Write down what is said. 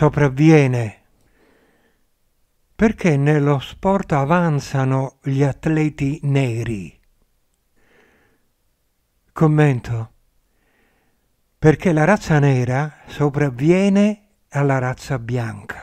sopravviene. Perché nello sport avanzano gli atleti neri? Commento. Perché la razza nera sopravviene alla razza bianca.